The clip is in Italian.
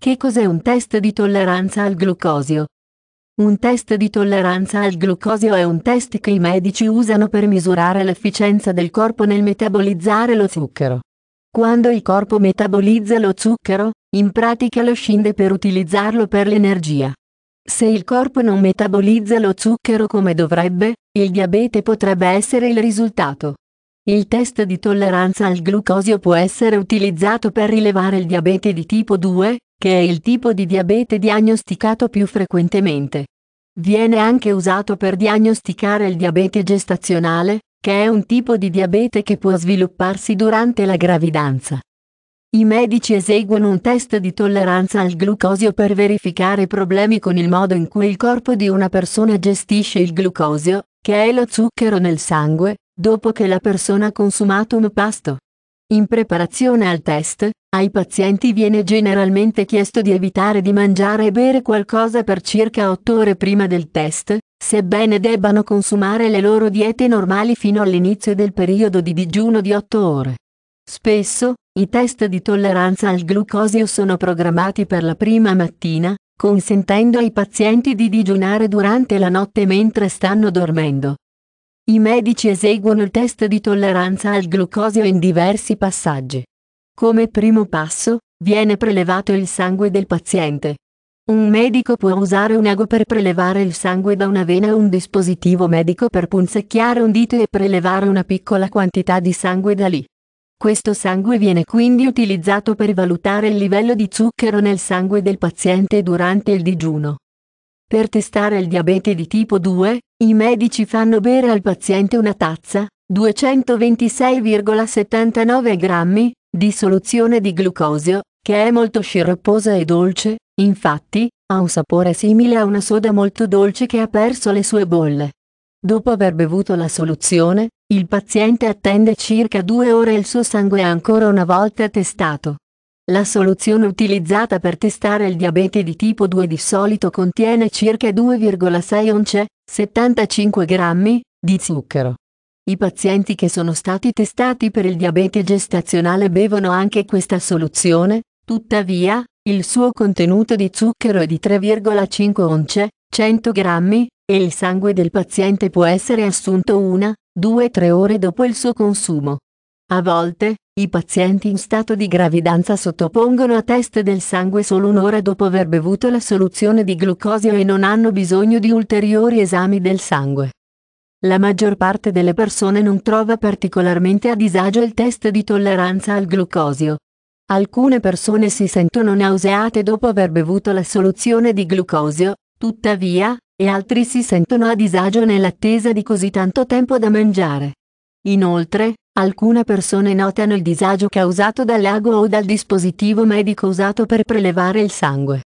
Che cos'è un test di tolleranza al glucosio? Un test di tolleranza al glucosio è un test che i medici usano per misurare l'efficienza del corpo nel metabolizzare lo zucchero. Quando il corpo metabolizza lo zucchero, in pratica lo scinde per utilizzarlo per l'energia. Se il corpo non metabolizza lo zucchero come dovrebbe, il diabete potrebbe essere il risultato. Il test di tolleranza al glucosio può essere utilizzato per rilevare il diabete di tipo 2, che è il tipo di diabete diagnosticato più frequentemente. Viene anche usato per diagnosticare il diabete gestazionale, che è un tipo di diabete che può svilupparsi durante la gravidanza. I medici eseguono un test di tolleranza al glucosio per verificare problemi con il modo in cui il corpo di una persona gestisce il glucosio, che è lo zucchero nel sangue, dopo che la persona ha consumato un pasto. In preparazione al test, ai pazienti viene generalmente chiesto di evitare di mangiare e bere qualcosa per circa 8 ore prima del test, sebbene debbano consumare le loro diete normali fino all'inizio del periodo di digiuno di 8 ore. Spesso, i test di tolleranza al glucosio sono programmati per la prima mattina, consentendo ai pazienti di digiunare durante la notte mentre stanno dormendo, i medici eseguono il test di tolleranza al glucosio in diversi passaggi. Come primo passo, viene prelevato il sangue del paziente. Un medico può usare un ago per prelevare il sangue da una vena o un dispositivo medico per punzecchiare un dito e prelevare una piccola quantità di sangue da lì. Questo sangue viene quindi utilizzato per valutare il livello di zucchero nel sangue del paziente durante il digiuno. Per testare il diabete di tipo 2, i medici fanno bere al paziente una tazza, 226,79 grammi, di soluzione di glucosio, che è molto scirrupposa e dolce, infatti, ha un sapore simile a una soda molto dolce che ha perso le sue bolle. Dopo aver bevuto la soluzione, il paziente attende circa due ore e il suo sangue è ancora una volta testato. La soluzione utilizzata per testare il diabete di tipo 2 di solito contiene circa 2,6 once, 75 grammi, di zucchero. I pazienti che sono stati testati per il diabete gestazionale bevono anche questa soluzione, tuttavia, il suo contenuto di zucchero è di 3,5 once, 100 grammi, e il sangue del paziente può essere assunto una, 2-3 ore dopo il suo consumo. A volte, i pazienti in stato di gravidanza sottopongono a test del sangue solo un'ora dopo aver bevuto la soluzione di glucosio e non hanno bisogno di ulteriori esami del sangue. La maggior parte delle persone non trova particolarmente a disagio il test di tolleranza al glucosio. Alcune persone si sentono nauseate dopo aver bevuto la soluzione di glucosio, tuttavia, e altri si sentono a disagio nell'attesa di così tanto tempo da mangiare. Inoltre, alcune persone notano il disagio causato dal lago o dal dispositivo medico usato per prelevare il sangue.